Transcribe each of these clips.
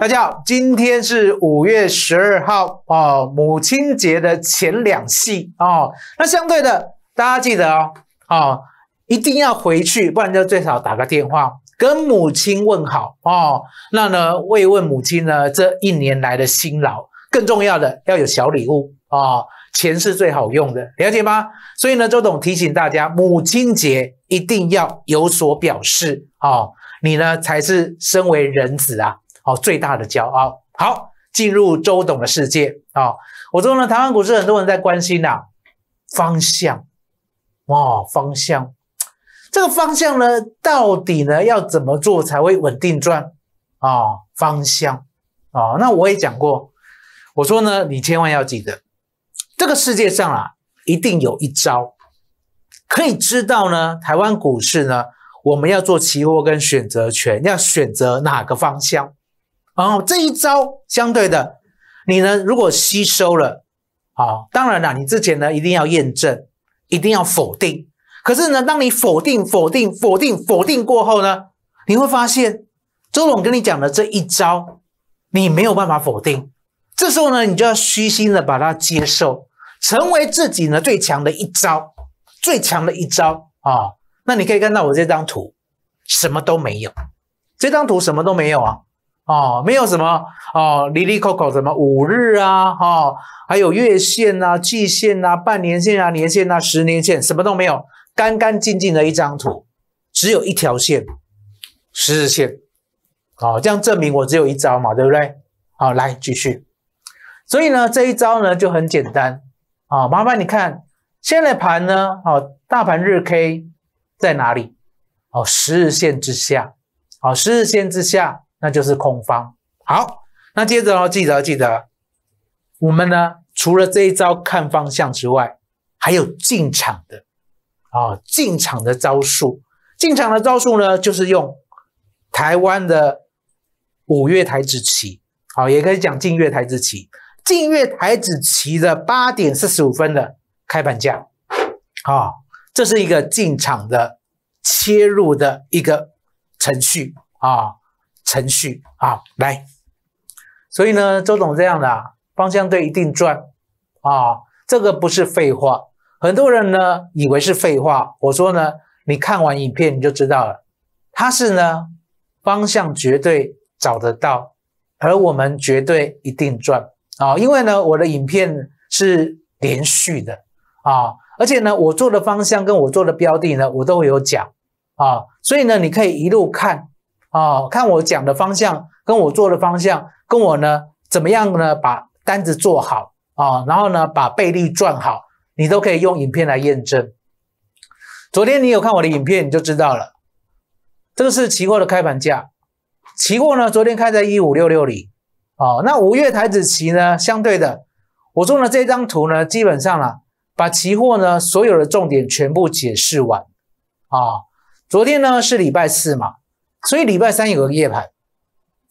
大家好，今天是五月十二号，哦，母亲节的前两戏哦。那相对的，大家记得哦，哦，一定要回去，不然就最少打个电话跟母亲问好哦。那呢，慰问母亲呢这一年来的辛劳，更重要的要有小礼物哦。钱是最好用的，了解吗？所以呢，周董提醒大家，母亲节一定要有所表示哦，你呢才是身为人子啊。好，最大的骄傲。好，进入周董的世界啊！我说呢，台湾股市很多人在关心呐，方向哦，方向。这个方向呢，到底呢要怎么做才会稳定赚啊？方向啊，那我也讲过，我说呢，你千万要记得，这个世界上啊，一定有一招可以知道呢，台湾股市呢，我们要做期货跟选择权，要选择哪个方向？然后这一招相对的，你呢？如果吸收了，好，当然了，你之前呢一定要验证，一定要否定。可是呢，当你否定、否定、否定、否定过后呢，你会发现，周总跟你讲的这一招，你没有办法否定。这时候呢，你就要虚心的把它接受，成为自己呢最强的一招，最强的一招啊。那你可以看到我这张图，什么都没有，这张图什么都没有啊。哦，没有什么哦，Lili c o 什么五日啊，哈，还有月线呐、季线呐、半年线啊、年线呐、十年线，什么都没有，干干净净的一张图，只有一条线，十日线，好，这样证明我只有一招嘛，对不对？好，来继续。所以呢，这一招呢就很简单，啊，麻烦你看，现在盘呢，哦，大盘日 K 在哪里？哦，十日线之下，哦，十日线之下。那就是空方好，那接着哦，记得记得，我们呢除了这一招看方向之外，还有进场的啊，进场的招数，进场的招数呢就是用台湾的五月台子期，好，也可以讲近月台子期，近月台子期的八点四十五分的开盘价，好，这是一个进场的切入的一个程序啊。程序啊，来，所以呢，周总这样的方向对，一定赚啊，这个不是废话。很多人呢以为是废话，我说呢，你看完影片你就知道了，它是呢方向绝对找得到，而我们绝对一定赚啊，因为呢我的影片是连续的啊，而且呢我做的方向跟我做的标的呢，我都有讲啊，所以呢你可以一路看。哦，看我讲的方向，跟我做的方向，跟我呢怎么样呢？把单子做好啊，然后呢把倍率赚好，你都可以用影片来验证。昨天你有看我的影片，你就知道了。这个是期货的开盘价，期货呢昨天开在一五六六里。哦，那五月台子期呢相对的，我做的这张图呢基本上啊，把期货呢所有的重点全部解释完。啊，昨天呢是礼拜四嘛。所以礼拜三有个夜盘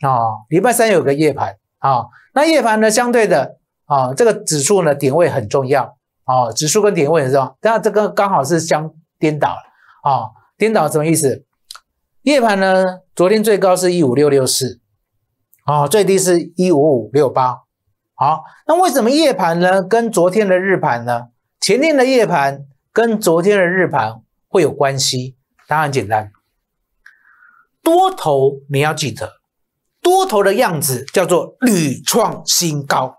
啊，礼拜三有个夜盘啊，那夜盘呢相对的啊，这个指数呢点位很重要啊，指数跟点位很重要，那这个刚好是相颠倒了啊，颠倒什么意思？夜盘呢，昨天最高是一五六六四啊，最低是一五五六八，好，那为什么夜盘呢跟昨天的日盘呢，前天的夜盘跟昨天的日盘会有关系？答案简单。多头你要记得，多头的样子叫做屡创新高，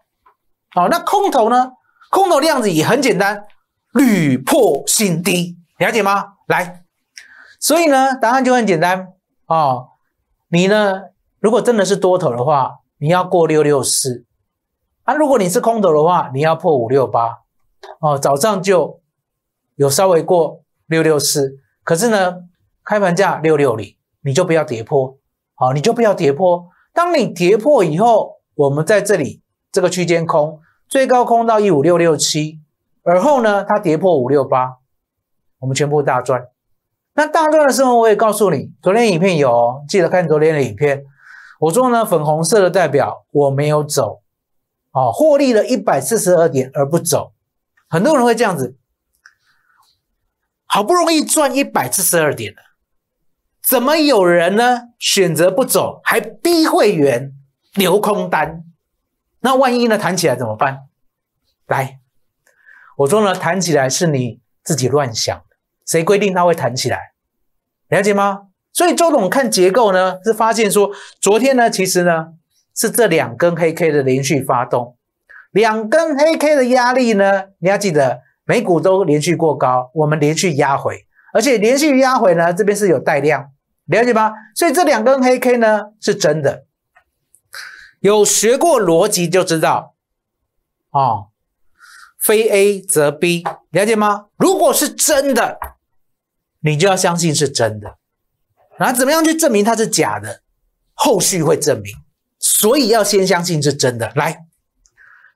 好，那空头呢？空头的样子也很简单，屡破新低，了解吗？来，所以呢，答案就很简单啊。你呢，如果真的是多头的话，你要过六六四啊；如果你是空头的话，你要破五六八哦。早上就有稍微过六六四，可是呢，开盘价六六零。你就不要跌破，好，你就不要跌破。当你跌破以后，我们在这里这个区间空，最高空到一五六六七，而后呢，它跌破五六八，我们全部大赚。那大赚的时候，我也告诉你，昨天影片有，记得看昨天的影片。我做呢粉红色的代表，我没有走，啊，获利了一百四十二点而不走。很多人会这样子，好不容易赚一百四十二点了。怎么有人呢？选择不走，还逼会员留空单，那万一呢？谈起来怎么办？来，我说呢，谈起来是你自己乱想的，谁规定他会谈起来？了解吗？所以周总看结构呢，是发现说，昨天呢，其实呢，是这两根黑 K 的连续发动，两根黑 K 的压力呢，你要记得，美股都连续过高，我们连续压回，而且连续压回呢，这边是有带量。了解吗？所以这两根黑 K 呢是真的，有学过逻辑就知道，啊，非 A 则 B，了解吗？如果是真的，你就要相信是真的，然后怎么样去证明它是假的？后续会证明，所以要先相信是真的。来，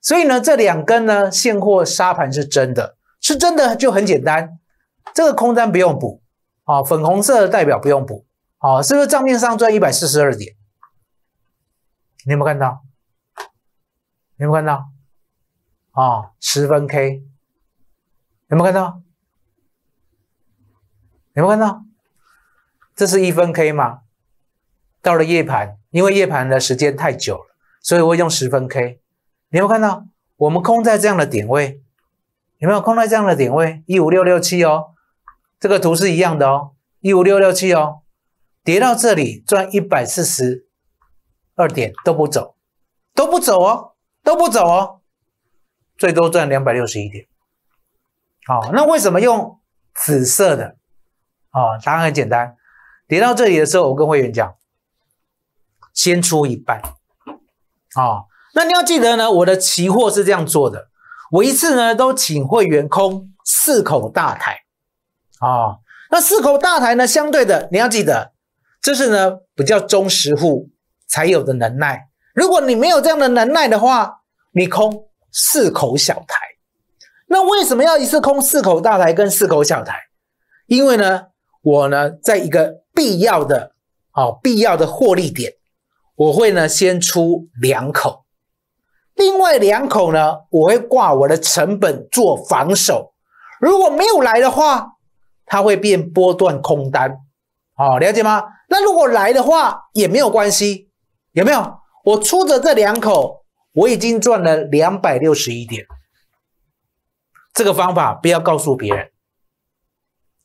所以呢，这两根呢现货沙盘是真的，是真的就很简单，这个空单不用补啊，粉红色的代表不用补。好，是不是账面上赚一百四十二点？你有没有看到？有没有看到？啊，十分 K 有没有看到？有没有看到？这是一分 K 吗？到了夜盘，因为夜盘的时间太久了，所以我用十分 K。你有没有看到？我们空在这样的点位，有没有空在这样的点位？一五六六七哦，这个图是一样的哦，一五六六七哦。跌到这里赚一百四十二点都不走，都不走哦，都不走哦，最多赚两百六十一点。好，那为什么用紫色的？哦，答案很简单。跌到这里的时候，我跟会员讲，先出一半。哦，那你要记得呢，我的期货是这样做的，我一次呢都请会员空四口大台。哦，那四口大台呢，相对的你要记得。这是呢，比较忠实户才有的能耐。如果你没有这样的能耐的话，你空四口小台。那为什么要一次空四口大台跟四口小台？因为呢，我呢，在一个必要的、哦必要的获利点，我会呢先出两口，另外两口呢，我会挂我的成本做防守。如果没有来的话，它会变波段空单。好，了解吗？那如果来的话也没有关系，有没有？我出着这两口，我已经赚了两百六十一点。这个方法不要告诉别人，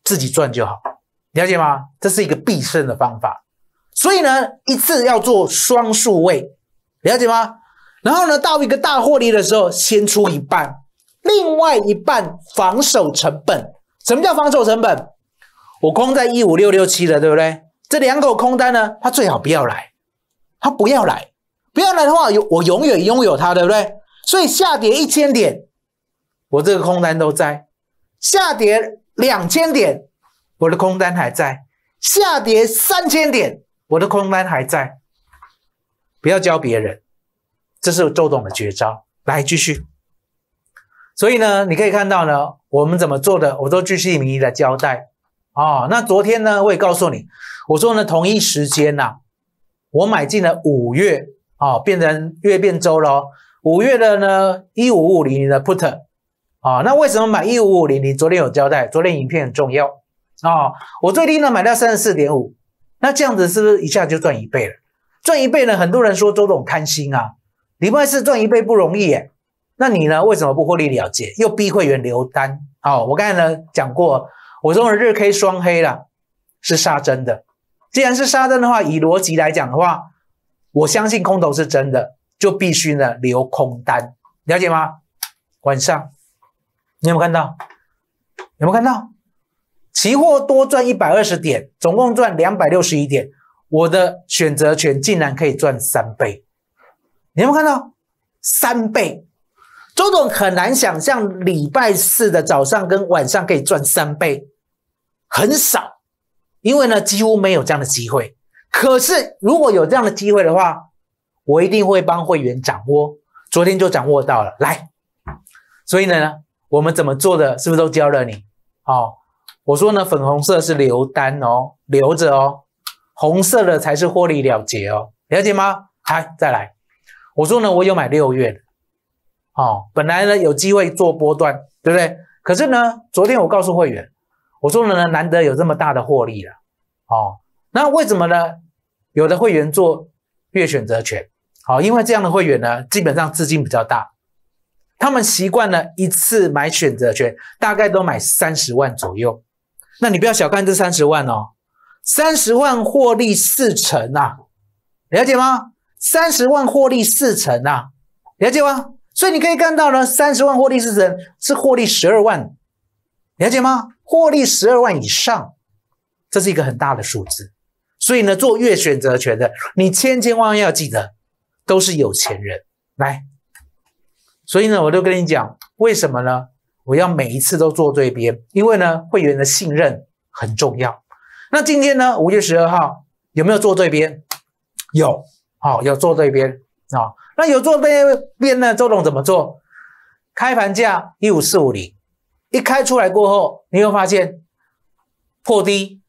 自己赚就好，了解吗？这是一个必胜的方法。所以呢，一次要做双数位，了解吗？然后呢，到一个大获利的时候，先出一半，另外一半防守成本。什么叫防守成本？我空在一五六六七了，对不对？这两口空单呢，他最好不要来，他不要来，不要来的话，有我永远拥有它，对不对？所以下跌一千点，我这个空单都在；下跌两千点，我的空单还在；下跌三千点，我的空单还在。不要教别人，这是周董的绝招。来继续。所以呢，你可以看到呢，我们怎么做的，我都继续一一的交代。哦，那昨天呢，我也告诉你，我说呢，同一时间呐，我买进了五月，哦，变成月变周咯。五月的呢，一五五零零的 put，啊，那为什么买一五五零零？昨天有交代，昨天影片很重要啊。我最低呢买到三十四点五，那这样子是不是一下就赚一倍了？赚一倍呢，很多人说周总贪心啊，礼拜四赚一倍不容易那你呢，为什么不获利了结，又逼会员留单？哦，我刚才呢讲过。我这的日 K 双黑了，是杀真的。既然是杀真的话，以逻辑来讲的话，我相信空头是真的，就必须呢留空单，了解吗？晚上，你有没有看到？有没有看到？期货多赚一百二十点，总共赚两百六十一点，我的选择权竟然可以赚三倍，你有没有看到？三倍。周总很难想象礼拜四的早上跟晚上可以赚三倍，很少，因为呢几乎没有这样的机会。可是如果有这样的机会的话，我一定会帮会员掌握。昨天就掌握到了，来。所以呢，我们怎么做的是不是都教了你？哦，我说呢，粉红色是留单哦，留着哦，红色的才是获利了结哦，了解吗？来，再来。我说呢，我有买六月的。哦，本来呢有机会做波段，对不对？可是呢，昨天我告诉会员，我说呢，难得有这么大的获利了。哦，那为什么呢？有的会员做月选择权，好，因为这样的会员呢，基本上资金比较大，他们习惯了一次买选择权，大概都买三十万左右。那你不要小看这三十万哦，三十万获利四成啊，了解吗？三十万获利四成啊，了解吗？所以你可以看到呢，三十万获利是人是获利十二万，了解吗？获利十二万以上，这是一个很大的数字。所以呢，做月选择权的，你千千万要记得，都是有钱人来。所以呢，我都跟你讲，为什么呢？我要每一次都做对边，因为呢，会员的信任很重要。那今天呢，五月十二号有没有做对边？有，好，有做对边啊。那有做边边呢？周总怎么做？开盘价一五四五零，一开出来过后，你会发现破低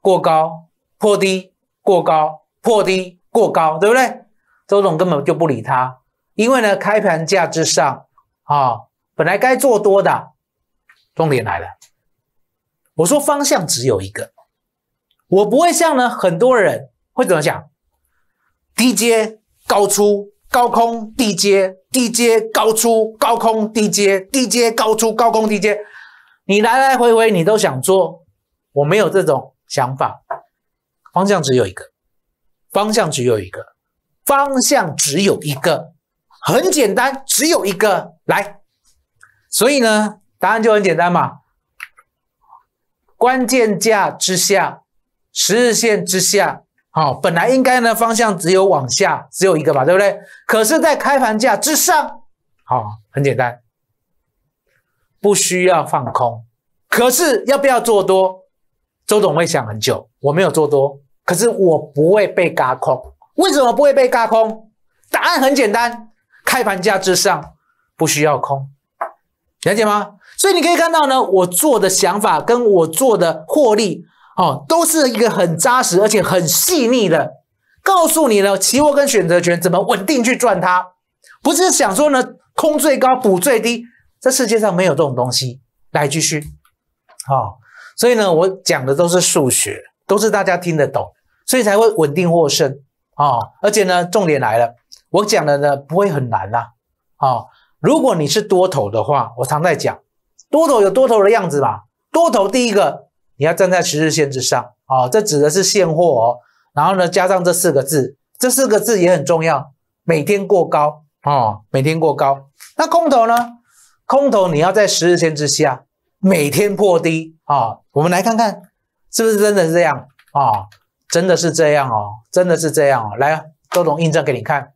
过高，破低过高，破低过高，对不对？周总根本就不理他，因为呢，开盘价之上啊，本来该做多的，重点来了，我说方向只有一个，我不会像呢很多人会怎么讲，低接高出。高空低阶，低阶高出，高空低阶，低阶高出，高空低阶。你来来回回，你都想做，我没有这种想法。方向只有一个，方向只有一个，方向只有一个，很简单，只有一个来。所以呢，答案就很简单嘛。关键价之下，十日线之下。好，本来应该呢方向只有往下，只有一个吧，对不对？可是，在开盘价之上，好，很简单，不需要放空。可是，要不要做多？周董会想很久。我没有做多，可是我不会被嘎空。为什么不会被嘎空？答案很简单，开盘价之上不需要空，了解吗？所以你可以看到呢，我做的想法跟我做的获利。哦，都是一个很扎实而且很细腻的，告诉你呢，期货跟选择权怎么稳定去赚它，不是想说呢，空最高补最低，这世界上没有这种东西。来继续，好，所以呢，我讲的都是数学，都是大家听得懂，所以才会稳定获胜。哦，而且呢，重点来了，我讲的呢不会很难啦。哦，如果你是多头的话，我常在讲，多头有多头的样子吧，多头第一个。你要站在十日线之上啊，这指的是现货哦。然后呢，加上这四个字，这四个字也很重要。每天过高啊，每天过高。那空头呢？空头你要在十日线之下，每天破低啊。我们来看看是不是真的是这样啊？真的是这样哦，真的是这样哦。来，周总印证给你看。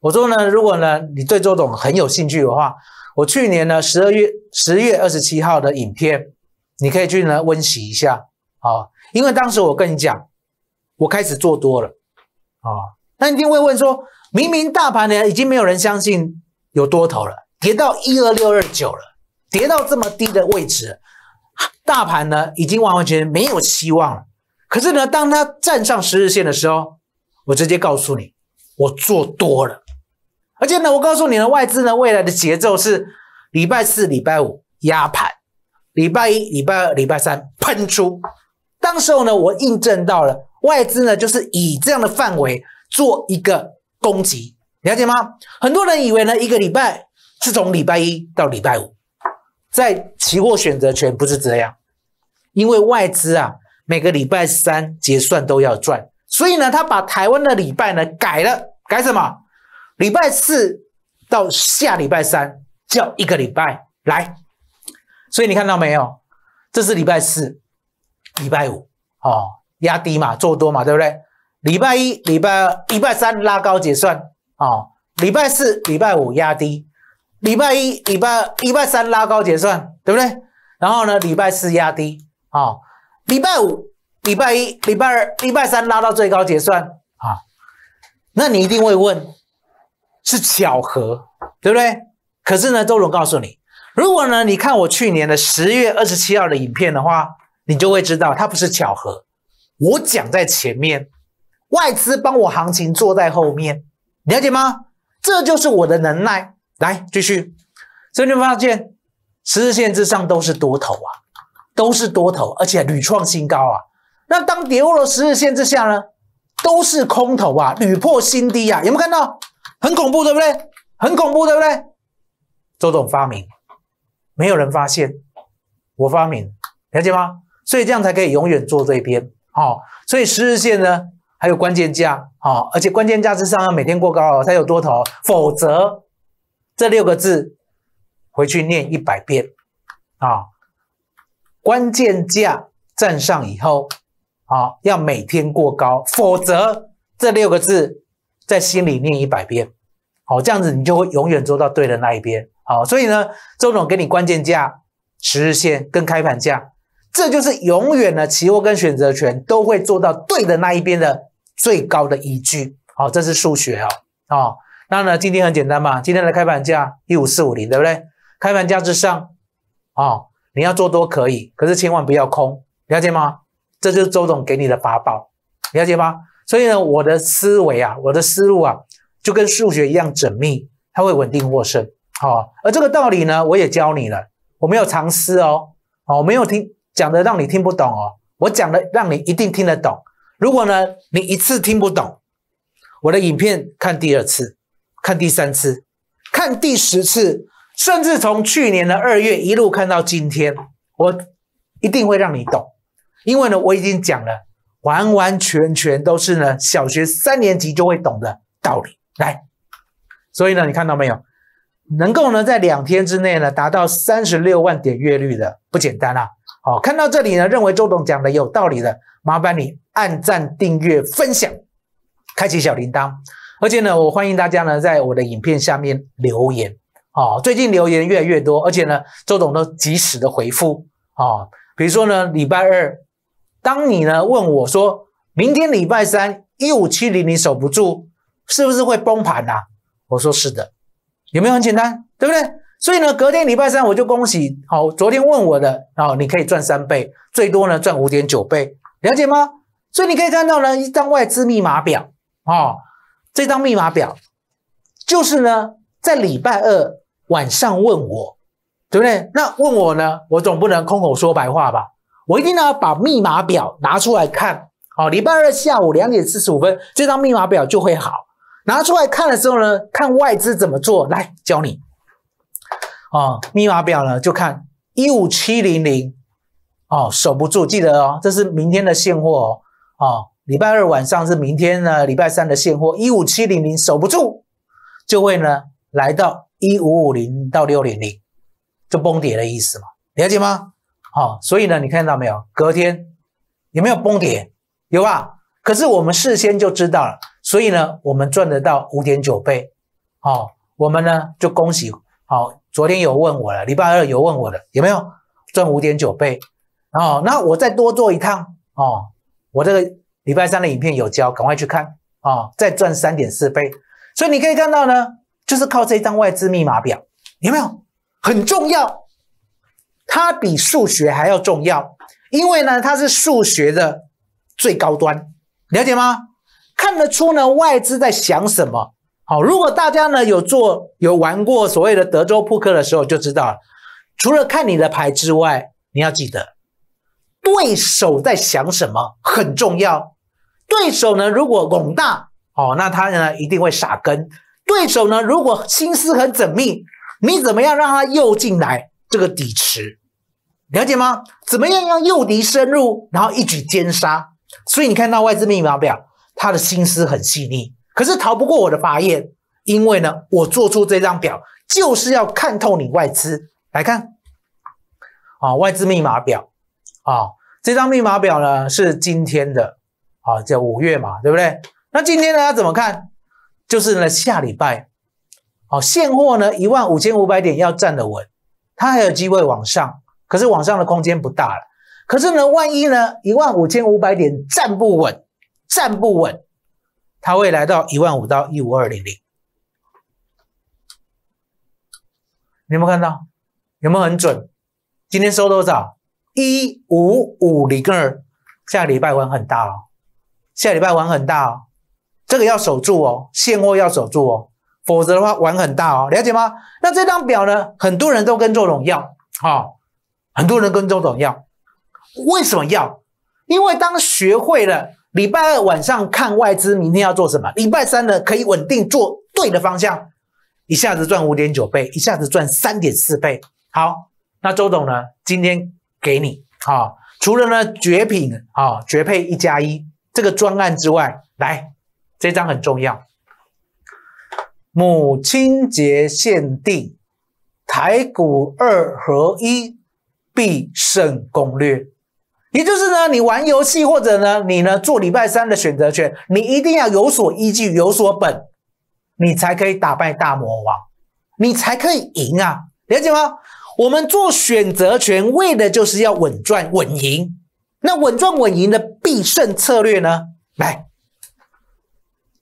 我说呢，如果呢你对周总很有兴趣的话，我去年呢十二月十月二十七号的影片。你可以去呢温习一下，好，因为当时我跟你讲，我开始做多了，啊，那一定会问说，明明大盘呢已经没有人相信有多头了，跌到一二六二九了，跌到这么低的位置，大盘呢已经完完全没有希望了。可是呢，当它站上十日线的时候，我直接告诉你，我做多了，而且呢，我告诉你呢，外资呢未来的节奏是礼拜四、礼拜五压盘。礼拜一、礼拜二、礼拜三喷出。当时候呢，我印证到了外资呢，就是以这样的范围做一个攻击，了解吗？很多人以为呢，一个礼拜是从礼拜一到礼拜五，在期货选择权不是这样，因为外资啊，每个礼拜三结算都要赚，所以呢，他把台湾的礼拜呢改了，改什么？礼拜四到下礼拜三叫一个礼拜来。所以你看到没有？这是礼拜四、礼拜五，哦，压低嘛，做多嘛，对不对？礼拜一、礼拜二、礼拜三拉高结算，哦，礼拜四、礼拜五压低，礼拜一、礼拜二、礼拜三拉高结算，对不对？然后呢，礼拜四压低，哦，礼拜五、礼拜一、礼拜二、礼拜三拉到最高结算，啊，那你一定会问，是巧合，对不对？可是呢，周龙告诉你。如果呢？你看我去年的十月二十七号的影片的话，你就会知道它不是巧合。我讲在前面，外资帮我行情坐在后面，了解吗？这就是我的能耐。来继续，所以你会发现，十日线之上都是多头啊，都是多头，而且屡创新高啊。那当跌破了十日线之下呢，都是空头啊，屡破新低啊。有没有看到？很恐怖，对不对？很恐怖，对不对？周总发明。没有人发现我发明，了解吗？所以这样才可以永远做一边，好。所以十日线呢，还有关键价，好。而且关键价之上要每天过高哦，才有多头，否则这六个字回去念一百遍，啊，关键价站上以后，啊，要每天过高，否则这六个字在心里念一百遍，好，这样子你就会永远做到对的那一边。好，所以呢，周总给你关键价、十日线跟开盘价，这就是永远的期货跟选择权都会做到对的那一边的最高的依据。好，这是数学哦。哦，那呢，今天很简单嘛，今天的开盘价一五四五零，对不对？开盘价之上，哦，你要做多可以，可是千万不要空，了解吗？这就是周总给你的法宝，了解吗？所以呢，我的思维啊，我的思路啊，就跟数学一样缜密，它会稳定获胜。好，而这个道理呢，我也教你了。我没有藏私哦，哦，我没有听讲的让你听不懂哦。我讲的让你一定听得懂。如果呢，你一次听不懂，我的影片看第二次，看第三次，看第十次，甚至从去年的二月一路看到今天，我一定会让你懂。因为呢，我已经讲了，完完全全都是呢小学三年级就会懂的道理。来，所以呢，你看到没有？能够呢在两天之内呢达到三十六万点月率的不简单啊！好，看到这里呢，认为周董讲的有道理的，麻烦你按赞、订阅、分享，开启小铃铛。而且呢，我欢迎大家呢在我的影片下面留言。哦，最近留言越来越多，而且呢，周董都及时的回复。啊，比如说呢，礼拜二，当你呢问我说明天礼拜三一五七零零守不住，是不是会崩盘呐？我说是的。有没有很简单，对不对？所以呢，隔天礼拜三我就恭喜，好，昨天问我的啊，你可以赚三倍，最多呢赚五点九倍，了解吗？所以你可以看到呢，一张外资密码表啊，这张密码表就是呢，在礼拜二晚上问我，对不对？那问我呢，我总不能空口说白话吧？我一定要把密码表拿出来看，好，礼拜二下午两点四十五分，这张密码表就会好。拿出来看的时候呢，看外资怎么做，来教你。啊，密码表呢就看一五七零零，哦，守不住，记得哦，这是明天的现货哦。哦，礼拜二晚上是明天呢，礼拜三的现货一五七零零守不住，就会呢来到一五五零到六零零，就崩跌的意思嘛，了解吗？好，所以呢，你看到没有？隔天有没有崩跌？有啊，可是我们事先就知道了。所以呢，我们赚得到五点九倍，好，我们呢就恭喜。好，昨天有问我了，礼拜二有问我的有没有赚五点九倍，哦，那我再多做一趟哦，我这个礼拜三的影片有教，赶快去看哦，再赚三点四倍。所以你可以看到呢，就是靠这张外资密码表，有没有很重要？它比数学还要重要，因为呢它是数学的最高端，了解吗？看得出呢，外资在想什么？好，如果大家呢有做有玩过所谓的德州扑克的时候就知道了。除了看你的牌之外，你要记得对手在想什么很重要。对手呢，如果拱大哦，那他呢一定会傻跟。对手呢，如果心思很缜密，你怎么样让他诱进来这个底池？了解吗？怎么样让诱敌深入，然后一举歼杀？所以你看到外资密码表。他的心思很细腻，可是逃不过我的法眼，因为呢，我做出这张表就是要看透你外资来看，啊，外资密码表，啊，这张密码表呢是今天的，啊，叫五月嘛，对不对？那今天呢要怎么看？就是呢，下礼拜，好，现货呢一万五千五百点要站得稳，它还有机会往上，可是往上的空间不大了。可是呢，万一呢，一万五千五百点站不稳。站不稳，它会来到一万五到一五二零零，有没有看到？有没有很准？今天收多少？一五五零二，下礼拜玩很大哦，下礼拜玩很大哦，这个要守住哦，现货要守住哦，否则的话玩很大哦，了解吗？那这张表呢？很多人都跟周总要，哈，很多人跟周总要，为什么要？因为当学会了。礼拜二晚上看外资，明天要做什么？礼拜三呢，可以稳定做对的方向，一下子赚五点九倍，一下子赚三点四倍。好，那周董呢？今天给你啊，除了呢绝品啊绝配一加一这个专案之外，来，这张很重要，母亲节限定台股二合一必胜攻略。也就是呢，你玩游戏或者呢，你呢做礼拜三的选择权，你一定要有所依据、有所本，你才可以打败大魔王，你才可以赢啊！了解吗？我们做选择权为的就是要稳赚、稳赢。那稳赚稳赢的必胜策略呢？来，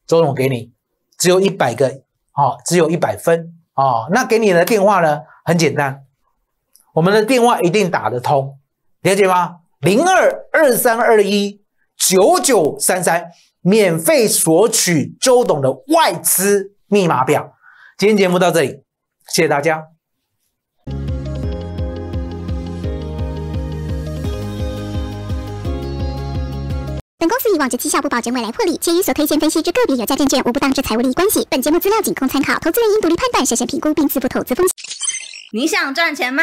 周总给你，只有一百个哦，只有一百分哦。那给你的电话呢？很简单，我们的电话一定打得通，了解吗？零二二三二一九九三三，免费索取周董的外资密码表。今天节目到这里，谢谢大家。本公司以往之绩效不保，证未来破例。且与所推荐分析之个别有价证券无不当之财务利益关系，本节目资料仅供参考，投资人应独立判断、审慎评估并自负投资风险。你想赚钱吗？